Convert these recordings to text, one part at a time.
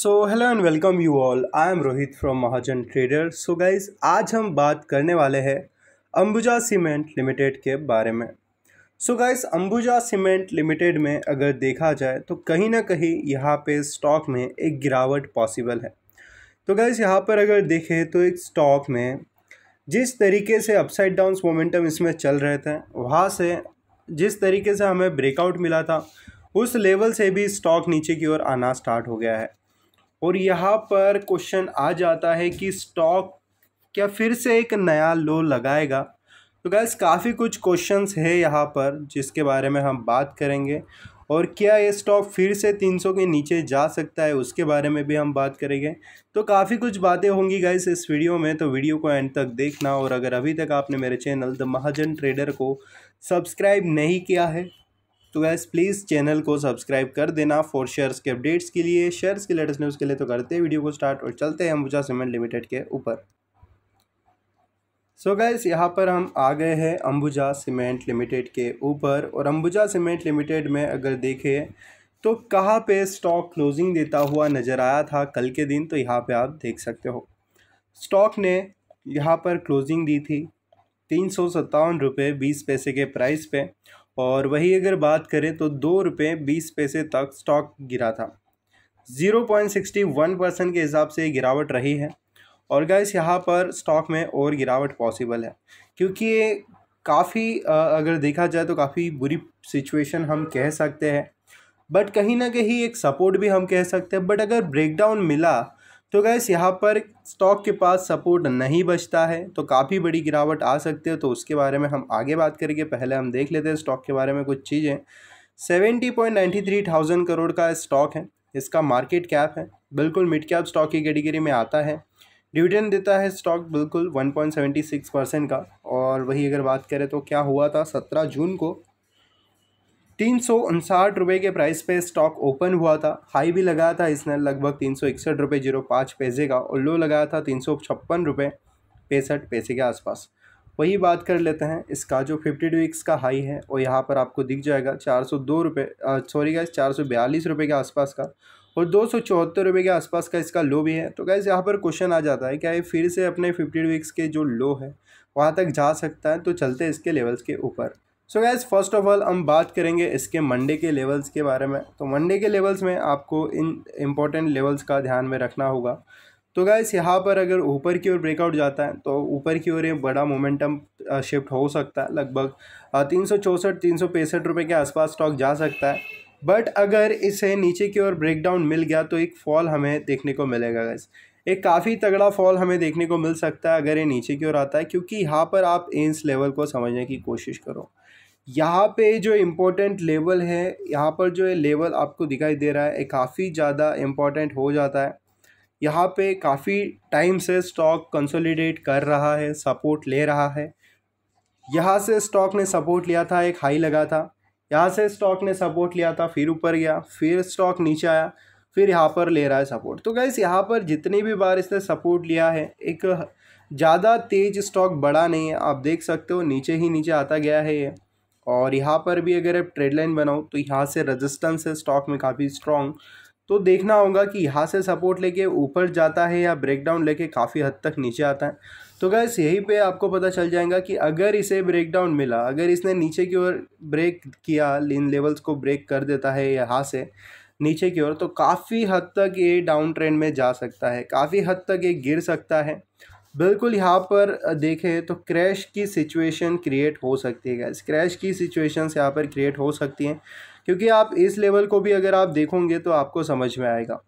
so hello and welcome you all I am Rohit from Mahajan trader so guys आज हम बात करने वाले हैं अंबुजा सीमेंट लिमिटेड के बारे में so guys Ambuja cement limited में अगर देखा जाए तो कहीं ना कहीं यहाँ पे स्टॉक में एक गिरावट पॉसिबल है तो गाइज यहाँ पर अगर देखें तो एक स्टॉक में जिस तरीके से अपसाइड डाउन मोमेंटम इसमें चल रहे थे वहाँ से जिस तरीके से हमें ब्रेकआउट मिला था उस लेवल से भी स्टॉक नीचे की ओर आना स्टार्ट हो गया है और यहाँ पर क्वेश्चन आ जाता है कि स्टॉक क्या फिर से एक नया लो लगाएगा तो गैस काफ़ी कुछ क्वेश्चंस है यहाँ पर जिसके बारे में हम बात करेंगे और क्या ये स्टॉक फिर से 300 के नीचे जा सकता है उसके बारे में भी हम बात करेंगे तो काफ़ी कुछ बातें होंगी गाइस इस वीडियो में तो वीडियो को एंड तक देखना और अगर अभी तक आपने मेरे चैनल द महाजन ट्रेडर को सब्सक्राइब नहीं किया है तो गैस प्लीज़ चैनल को सब्सक्राइब कर देना फॉर शेयर्स के अपडेट्स के लिए शेयर्स के लेटेस्ट न्यूज़ के लिए तो करते हैं वीडियो को स्टार्ट और चलते हैं अंबुजा सीमेंट लिमिटेड के ऊपर सो गैस यहाँ पर हम आ गए हैं अंबुजा सीमेंट लिमिटेड के ऊपर और अंबुजा सीमेंट लिमिटेड में अगर देखें तो कहाँ पे स्टॉक क्लोजिंग देता हुआ नज़र आया था कल के दिन तो यहाँ पे आप देख सकते हो स्टॉक ने यहाँ पर क्लोजिंग दी थी तीन सौ सत्तावन रुपये बीस पैसे के प्राइस पे और वही अगर बात करें तो दो रुपये बीस पैसे तक स्टॉक गिरा था zero point sixty one percent के हिसाब से गिरावट रही है और गैस यहाँ पर स्टॉक में और गिरावट पॉसिबल है क्योंकि काफ़ी अगर देखा जाए तो काफ़ी बुरी सिचुएशन हम कह सकते हैं बट कहीं ना कहीं एक सपोर्ट भी हम कह सकते हैं बट अगर ब्रेकडाउन मिला तो गैस यहाँ पर स्टॉक के पास सपोर्ट नहीं बचता है तो काफ़ी बड़ी गिरावट आ सकती है तो उसके बारे में हम आगे बात करेंगे पहले हम देख लेते हैं स्टॉक के बारे में कुछ चीज़ें seventy point ninety three thousand crore का स्टॉक है इसका मार्केट कैप है बिल्कुल मिड कैप स्टॉक की कैटेगरी में आता है डिविडेंड देता है स्टॉक बिल्कुल one point seventy six percent का और वही अगर बात करें तो क्या हुआ था सत्रह जून को तीन सौ उनसाठ रुपये के प्राइस पे स्टॉक ओपन हुआ था हाई भी लगाया था इसने लगभग तीन सौ इकसठ रुपये जीरो पाँच पैसे का और लो लगाया था तीन सौ छप्पन रुपये पैंसठ पैसे के आसपास वही बात कर लेते हैं इसका जो फिफ्टी वीक्स का हाई है और यहाँ पर आपको दिख जाएगा चार सौ दो रुपये सॉरी गैस चार सौ बयालीस रुपये के आसपास का और दो सौ चौहत्तर रुपये के आसपास का इसका लो भी है तो गैस यहाँ पर क्वेश्चन आ जाता है क्या ये फिर से अपने फिफ्टी वीक्स के जो लो है वहाँ तक जा सकता है तो चलते इसके लेवल्स के ऊपर so guys first of all हम बात करेंगे इसके मंडे के लेवल्स के बारे में तो मंडे के लेवल्स में आपको इन इम्पॉर्टेंट लेवल्स का ध्यान में रखना होगा तो गैस यहाँ पर अगर ऊपर की ओर ब्रेकआउट जाता है तो ऊपर की ओर एक बड़ा मोमेंटम शिफ्ट हो सकता है लगभग तीन सौ चौंसठ तीन सौ पैंसठ रुपये के आसपास स्टॉक जा सकता है बट अगर इसे नीचे की ओर ब्रेकडाउन मिल गया तो एक फॉल हमें देखने को मिलेगा गैस एक काफ़ी तगड़ा फॉल हमें देखने को मिल सकता है अगर ये नीचे की ओर आता है क्योंकि यहाँ पर आप एम्स लेवल को समझने की कोशिश करो यहाँ पे जो इम्पोर्टेंट लेवल है यहाँ पर जो है लेवल आपको दिखाई दे रहा है काफ़ी ज़्यादा इम्पोर्टेंट हो जाता है यहाँ पे काफ़ी टाइम से स्टॉक कंसोलिडेट कर रहा है सपोर्ट ले रहा है यहाँ से स्टॉक ने सपोर्ट लिया था एक हाई लगा था यहाँ से स्टॉक ने सपोर्ट लिया था फिर ऊपर गया फिर स्टॉक नीचे आया फिर यहाँ पर ले रहा है सपोर्ट तो गैस यहाँ पर जितनी भी बार इसने सपोर्ट लिया है एक ज़्यादा तेज स्टॉक बढ़ा नहीं है आप देख सकते हो नीचे ही नीचे आता गया है ये और यहाँ पर भी अगर आप ट्रेड लाइन बनाओ तो यहाँ से रेजिस्टेंस है स्टॉक में काफ़ी स्ट्रॉन्ग तो देखना होगा कि यहाँ से सपोर्ट लेके ऊपर जाता है या ब्रेकडाउन लेके काफ़ी हद तक नीचे आता है तो गैस यहीं पे आपको पता चल जाएगा कि अगर इसे ब्रेकडाउन मिला अगर इसने नीचे की ओर ब्रेक किया इन लेवल्स को ब्रेक कर देता है यहाँ से नीचे की ओर तो काफ़ी हद तक ये डाउन ट्रेंड में जा सकता है काफ़ी हद तक ये गिर सकता है बिल्कुल यहाँ पर देखें तो क्रैश की सिचुएशन क्रिएट हो सकती है गैस क्रैश की सिचुएशन यहाँ पर क्रिएट हो सकती हैं क्योंकि आप इस लेवल को भी अगर आप देखोगे तो आपको समझ में आएगा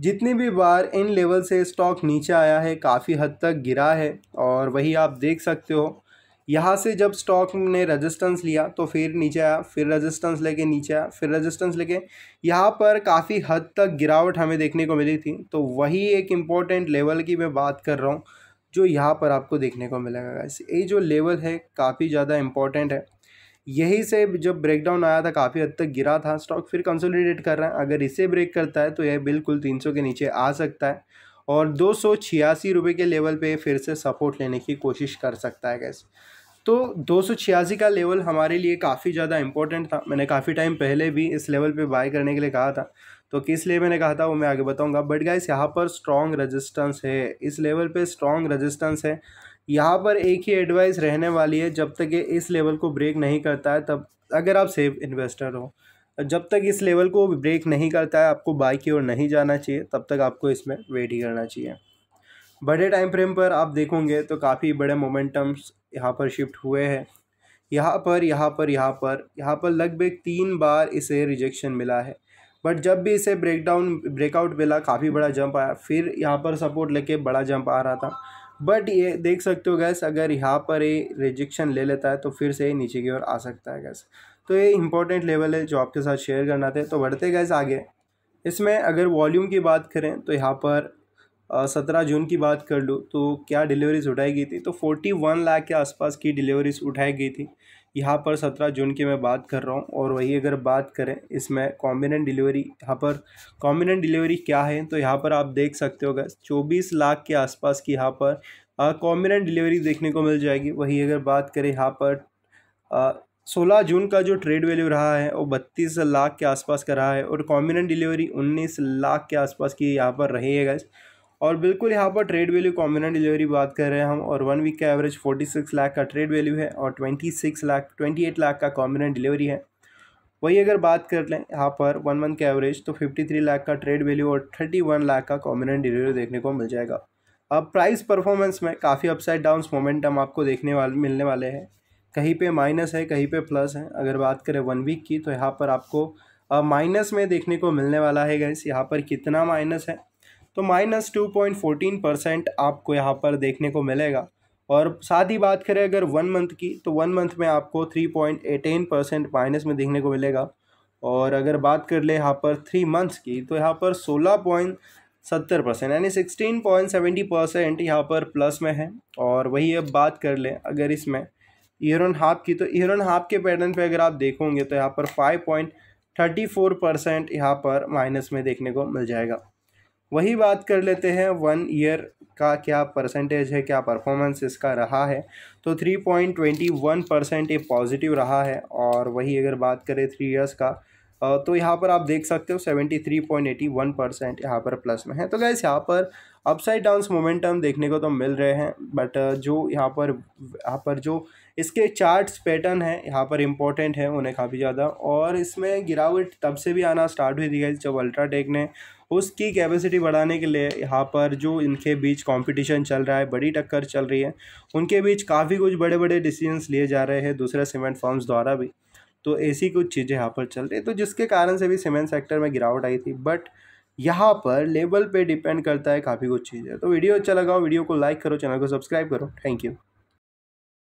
जितनी भी बार इन लेवल से स्टॉक नीचे आया है काफ़ी हद तक गिरा है और वही आप देख सकते हो यहाँ से जब स्टॉक ने रेजिस्टेंस लिया तो फिर नीचे आया फिर रेजिस्टेंस लेके नीचे आया फिर रेजिस्टेंस लेके यहाँ पर काफ़ी हद तक गिरावट हमें देखने को मिली थी तो वही एक इम्पॉर्टेंट लेवल की मैं बात कर रहा हूँ जो यहाँ पर आपको देखने को मिलेगा गाइस ये जो लेवल है काफ़ी ज़्यादा इम्पॉर्टेंट है यही से जब ब्रेकडाउन आया था काफ़ी हद तक गिरा था स्टॉक फिर कंसोलिडेट कर रहा है अगर इसे ब्रेक करता है तो यह बिल्कुल तीन के नीचे आ सकता है और दो सौ छियासी रुपये के लेवल पे फिर से सपोर्ट लेने की कोशिश कर सकता है गैस तो दो का लेवल हमारे लिए काफ़ी ज़्यादा इंपॉर्टेंट था मैंने काफ़ी टाइम पहले भी इस लेवल पे बाय करने के लिए कहा था तो किस लिए मैंने कहा था वो मैं आगे बताऊंगा बट गाइस यहाँ पर स्ट्रॉन्ग रेजिस्टेंस है इस लेवल पे स्ट्रॉन्ग रेजिस्टेंस है यहाँ पर एक ही एडवाइस रहने वाली है जब तक ये इस लेवल को ब्रेक नहीं करता है तब अगर आप सेफ इन्वेस्टर हो जब तक इस लेवल को ब्रेक नहीं करता है आपको बाई की ओर नहीं जाना चाहिए तब तक आपको इसमें वेट ही करना चाहिए बड़े टाइम फ्रेम पर आप देखोगे तो काफ़ी बड़े मोमेंटम्स यहाँ पर शिफ्ट हुए हैं यहाँ पर यहाँ पर यहाँ पर यहाँ पर लगभग तीन बार इसे रिजेक्शन मिला है बट जब भी इसे ब्रेकडाउन ब्रेकआउट मिला काफ़ी बड़ा जंप आया फिर यहाँ पर सपोर्ट लेके बड़ा जंप आ रहा था बट ये देख सकते हो गैस अगर यहाँ पर ये रिजेक्शन ले लेता है तो फिर से नीचे की ओर आ सकता है गैस तो ये इंपॉर्टेंट लेवल है जो आपके साथ शेयर करना थे तो बढ़ते गैस आगे इसमें अगर वॉल्यूम की बात करें तो यहाँ पर सत्रह जून की बात कर लूँ तो क्या डिलीवरीज उठाई गई थी तो फोर्टी वन लाख के आसपास की डिलीवरीज उठाई गई थी यहाँ पर सत्रह जून की मैं बात कर रहा हूँ और वही अगर बात करें इसमें कॉम्बिनेंट डिलीवरी यहाँ पर कॉम्बिनेंट डिलीवरी क्या है तो यहाँ पर आप देख सकते हो गए चौबीस लाख के आसपास की यहाँ पर कॉम्बिनेंट डिलीवरी देखने को मिल जाएगी वही अगर बात करें यहाँ पर सोलह जून का जो ट्रेड वैल्यू रहा है वो बत्तीस लाख के आसपास का रहा है और कॉम्बिनेंट डिलीवरी उन्नीस लाख के आसपास की यहाँ पर रही है गैस और बिल्कुल यहाँ पर ट्रेड वैल्यू कॉम्बिनेंट डिलीवरी बात कर रहे हैं हम और वन वीक का एवरेज 46 लाख का ट्रेड वैल्यू है और 26 लाख 28 लाख का कॉम्बिनेंट डिलीवरी है वही अगर बात कर लें यहाँ पर वन मंथ का एवरेज तो 53 लाख का ट्रेड वैल्यू और 31 लाख का कॉम्बिनेंट डिलीवरी देखने को मिल जाएगा अब प्राइस परफॉर्मेंस में काफ़ी अपसाइड डाउन मोमेंटम आपको देखने वाले मिलने वाले हैं कहीं पर माइनस है कहीं पर प्लस है अगर बात करें वन वीक की तो यहाँ पर आपको माइनस में देखने को मिलने वाला है गैस यहाँ पर कितना माइनस है तो minus two point fourteen percent आपको यहाँ पर देखने को मिलेगा और साथ ही बात करें अगर वन मंथ की तो वन मंथ में आपको three point eighteen percent minus में देखने को मिलेगा और अगर बात कर ले यहाँ पर थ्री मंथ्स की तो यहाँ पर सोलह पॉइंट सत्तर परसेंट यानी सिक्सटीन पॉइंट सेवेंटी परसेंट यहाँ पर प्लस में है और वही अब बात कर लें अगर इसमें ईयर ऑन हाफ की तो ईयर ऑन हाफ के पैटर्न पे अगर आप देखोगे तो यहाँ पर five point thirty four percent यहाँ पर माइनस में देखने को मिल जाएगा वही बात कर लेते हैं वन ईयर का क्या परसेंटेज है क्या परफॉर्मेंस इसका रहा है तो three point twenty one percent ये पॉजिटिव रहा है और वही अगर बात करें थ्री इयर्स का तो यहाँ पर आप देख सकते हो seventy three point eighty one percent यहाँ पर प्लस में है तो गैस यहाँ पर अपसाइड डाउंस मोमेंटम देखने को तो मिल रहे हैं बट uh, जो यहाँ पर यहाँ पर जो इसके चार्ट्स पैटर्न है यहाँ पर इम्पोर्टेंट है उन्हें काफ़ी ज़्यादा और इसमें गिरावट तब से भी आना स्टार्ट हुई थी गई जब अल्ट्राटेक ने उसकी कैपेसिटी बढ़ाने के लिए यहाँ पर जो इनके बीच कंपटीशन चल रहा है बड़ी टक्कर चल रही है उनके बीच काफ़ी कुछ बड़े बड़े डिसीजंस लिए जा रहे हैं दूसरे सीमेंट फॉर्म्स द्वारा भी तो ऐसी कुछ चीज़ें यहाँ पर चल रही है तो जिसके कारण से भी सीमेंट सेक्टर में गिरावट आई थी बट यहाँ पर लेवल पे डिपेंड करता है काफ़ी कुछ चीज़ें तो वीडियो अच्छा लगा हो वीडियो को लाइक करो चैनल को सब्सक्राइब करो थैंक यू